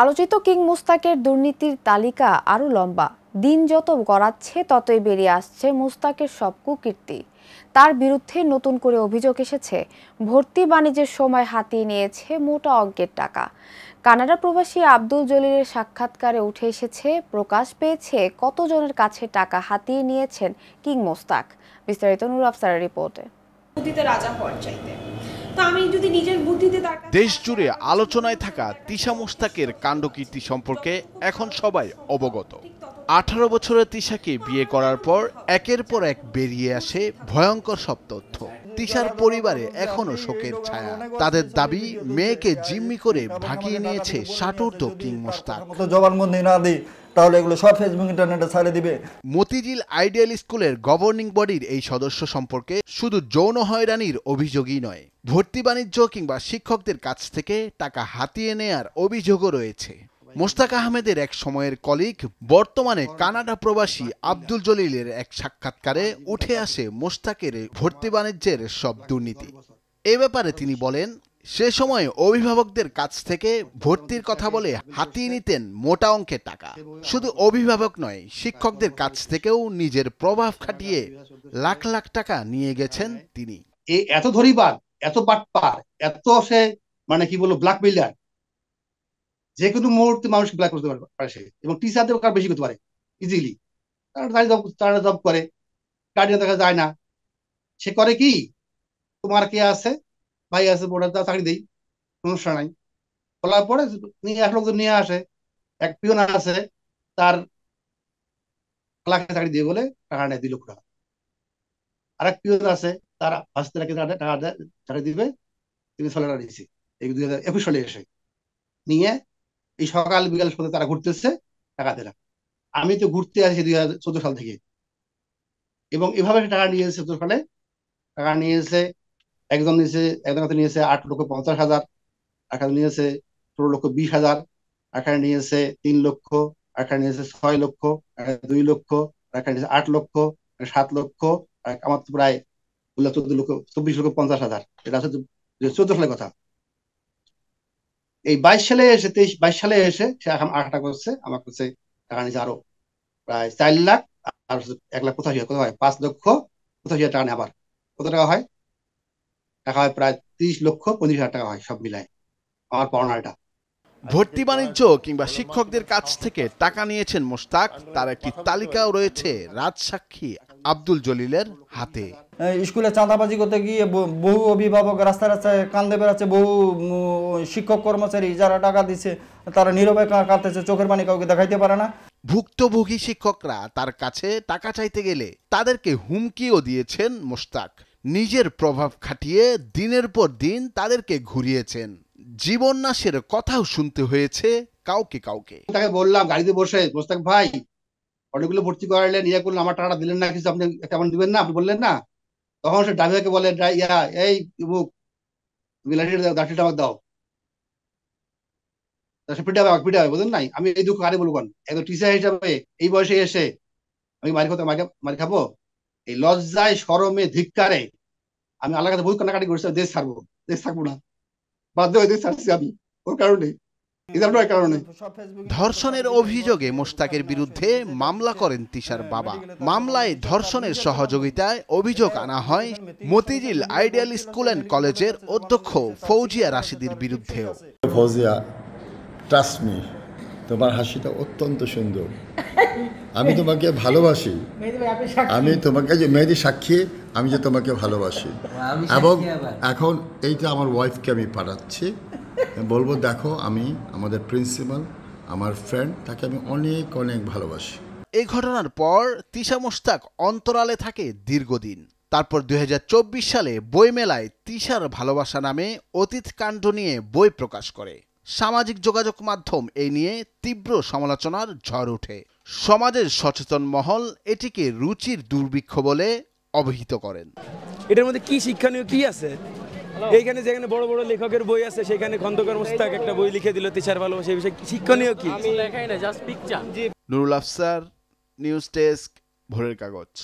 আলোচিত কিং মুস্তাকের দুর্নীতির তালিকা আরও লম্বা দিন যত গড়াচ্ছে ততই বেরিয়ে আসছে মুস্তাকের সব কুকীর্তি তার বিরুদ্ধে নতুন করে অভিযোগ এসেছে ভর্তি বাণিজ্যের সময় হাতিয়ে নিয়েছে মোটা অঙ্কের টাকা কানাডা প্রবাসী আব্দুল জলিলের সাক্ষাৎকারে উঠে এসেছে প্রকাশ পেয়েছে কতজনের কাছে টাকা হাতিয়ে নিয়েছেন কিং মোস্তাক বিস্তারিত নুর আফসারের রিপোর্টে রাজা হওয়ার চাইতে দেশ জুড়ে আলোচনায় থাকা তিশা মোস্তাকের কাণ্ডকীর্তি সম্পর্কে এখন সবাই অবগত আঠারো বছরের তিশাকে বিয়ে করার পর একের পর এক বেরিয়ে আসে ভয়ঙ্কর সব তথ্য তিশার পরিবারে এখনো শোকের ছায়া তাদের দাবি মেয়েকে জিম্মি করে ভাগিয়ে নিয়েছে ষাটুর্ধ কিং মোস্তাক জবানবন্দি না দিই তাহলে এগুলো সব ফেসবুক ইন্টারনেটে ছাড়ে দিবে মতিঝিল আইডিয়াল স্কুলের গভর্নিং বডির এই সদস্য সম্পর্কে শুধু যৌন হয়রানির অভিযোগই নয় ভর্তি বাণিজ্য কিংবা শিক্ষকদের কাছ থেকে টাকা হাতিয়ে নেয়ার অভিযোগও রয়েছে মোস্তাক আহমেদের এক সময়ের কলিক বর্তমানে কানাডা প্রবাসী আব্দুল জলিলের এক সাক্ষাৎকারে উঠে আসে মোস্তাকের ভর্তি বাণিজ্যের সব দুর্নীতি এ ব্যাপারে তিনি বলেন সে সময় অভিভাবকদের কাছ থেকে ভর্তির কথা বলে হাতিয়ে নিতেন মোটা অঙ্কের টাকা শুধু অভিভাবক নয় শিক্ষকদের কাছ থেকেও নিজের প্রভাব খাটিয়ে লাখ লাখ টাকা নিয়ে গেছেন তিনি এত ধরিবার এত পাটপার এত সে মানে কি বলবো ব্ল্যাক মিলার যে কোনো মুহূর্তে মানুষ ব্ল্যাক করতে পারে সে এবং টিচারদের কার বেশি করতে পারে ইজিলি তারা জব তারা জব করে গার্ডিয়ান দেখা যায় না সে করে কি তোমার কে আছে ভাই আছে বোর্ডার তা চাকরি দেই সমস্যা নাই বলার পরে নিয়ে আসলো লোকজন নিয়ে আসে এক পিয়ন আছে তার লাখে চাকরি দিয়ে বলে টাকা নেয় দুই লক্ষ টাকা আর এক পিয়ন আছে তার হাসতে রাখে টাকা দেয় চাকরি দিবে তিনি ষোলো টাকা দিয়েছি এই দুই হাজার একুশ সালে এসে নিয়ে এই সকাল বিকাল সন্ধ্যে তারা ঘুরতেছে টাকা দেয় আমি তো ঘুরতে আসি দুই হাজার চোদ্দ সাল থেকে এবং এভাবে টাকা নিয়ে নিয়েছে চোদ্দ সালে টাকা নিয়ে এসে একজন নিয়েছে একজন হাতে নিয়েছে আট লক্ষ পঞ্চাশ হাজার একটা নিয়েছে ষোলো লক্ষ বিশ হাজার একটা নিয়েছে তিন লক্ষ একটা নিয়েছে ছয় লক্ষ দুই লক্ষ একটা নিয়েছে আট লক্ষ সাত লক্ষ আমার তো প্রায় বললাম চোদ্দ লক্ষ চব্বিশ লক্ষ পঞ্চাশ হাজার এটা আছে চোদ্দ সালের কথা এই বাইশ সালে এসে তেইশ বাইশ সালে এসে সে এখন আটটা করছে আমার কাছে টাকা নিয়েছে আরো প্রায় চার লাখ আর এক লাখ পঁচাশি হাজার হয় পাঁচ লক্ষ পঁচাশি হাজার টাকা নেই আবার কত টাকা হয় টাকা হয় প্রায় তিরিশ লক্ষ পঁচিশ হাজার টাকা হয় সব মিলায় আমার পাওনাটা ভর্তি বাণিজ্য কিংবা শিক্ষকদের কাছ থেকে টাকা নিয়েছেন মোস্তাক তার একটি তালিকাও রয়েছে রাজসাক্ষী আব্দুল জলিলের হাতে স্কুলে চাঁদাবাজি করতে গিয়ে বহু অভিভাবক রাস্তায় রাস্তায় কান্দে বেড়াচ্ছে বহু শিক্ষক কর্মচারী যারা টাকা দিচ্ছে তারা নীরবে কাঁদতেছে চোখের পানি কাউকে দেখাইতে পারে না ভুক্তভোগী শিক্ষকরা তার কাছে টাকা চাইতে গেলে তাদেরকে হুমকিও দিয়েছেন মোস্তাক নিজের প্রভাব খাটিয়ে দিনের পর দিন তাদেরকে ঘুরিয়েছেন জীবন্যাসের কথাও শুনতে হয়েছে কাউকে কাউকে তাকে বললাম গাড়িতে বসে মোস্তাক ভাই অনেকগুলো ভর্তি করালেন ইয়া করলেন আমার টাকাটা দিলেন না কিছু আপনি কেমন দিবেন না আপনি বললেন না তখন সে ড্রাইভারকে বলে ইয়া এই বুক তুমি লাঠিটা দাও লাঠিটা আমাকে দাও সে হবে পিঠা হবে বুঝলেন নাই আমি এই দুঃখ আরে বলবো এত টিচার হিসাবে এই বয়সে এসে আমি মারি খাবো মারি খাবো এই লজ্জায় সরমে ধিক্কারে আমি আলাদা বহু কান্নাকাটি করেছিলাম দেশ ছাড়বো দেশ থাকবো না বাধ্য হয়ে দেশ ছাড়ছি আমি ওর কারণে ধর্ষণের অভিযোগে মোস্তাকের বিরুদ্ধে মামলা করেন তিশার বাবা মামলায় ধর্ষণের সহযোগিতায় অভিযোগ আনা হয় মতিজিল আইডিয়াল স্কুল অ্যান্ড কলেজের অধ্যক্ষ ফৌজিয়া রাশিদের বিরুদ্ধেও ফৌজিয়া ট্রাস্ট মি তোমার হাসিটা অত্যন্ত সুন্দর আমি তোমাকে ভালোবাসি আমি তোমাকে যে মেহেদি সাক্ষী আমি যে তোমাকে ভালোবাসি এবং এখন এইটা আমার ওয়াইফকে আমি পাঠাচ্ছি বলবো দেখো আমি আমাদের প্রিন্সিপাল আমার ফ্রেন্ড তাকে আমি অনেক অনেক ভালোবাসি এই ঘটনার পর তিশা মোস্তাক অন্তরালে থাকে দীর্ঘদিন তারপর দুই সালে বইমেলায় তিশার ভালোবাসা নামে অতীত কাণ্ড নিয়ে বই প্রকাশ করে সামাজিক যোগাযোগ মাধ্যম এ নিয়ে তীব্র সমালোচনার ঝড় ওঠে সমাজের সচেতন মহল এটিকে রুচির দুর্ভিক্ষ বলে অভিহিত করেন এটার মধ্যে কি শিক্ষণীয় কি আছে এইখানে যেখানে বড় বড় লেখকের বই আছে সেখানে খন্দকার মুস্তাক একটা বই লিখে দিল তিসার ভালোবাসা বিষয়ে শিক্ষণীয় কি লেখাই না just picture Nurul Afsar news desk Bhorer কাগজ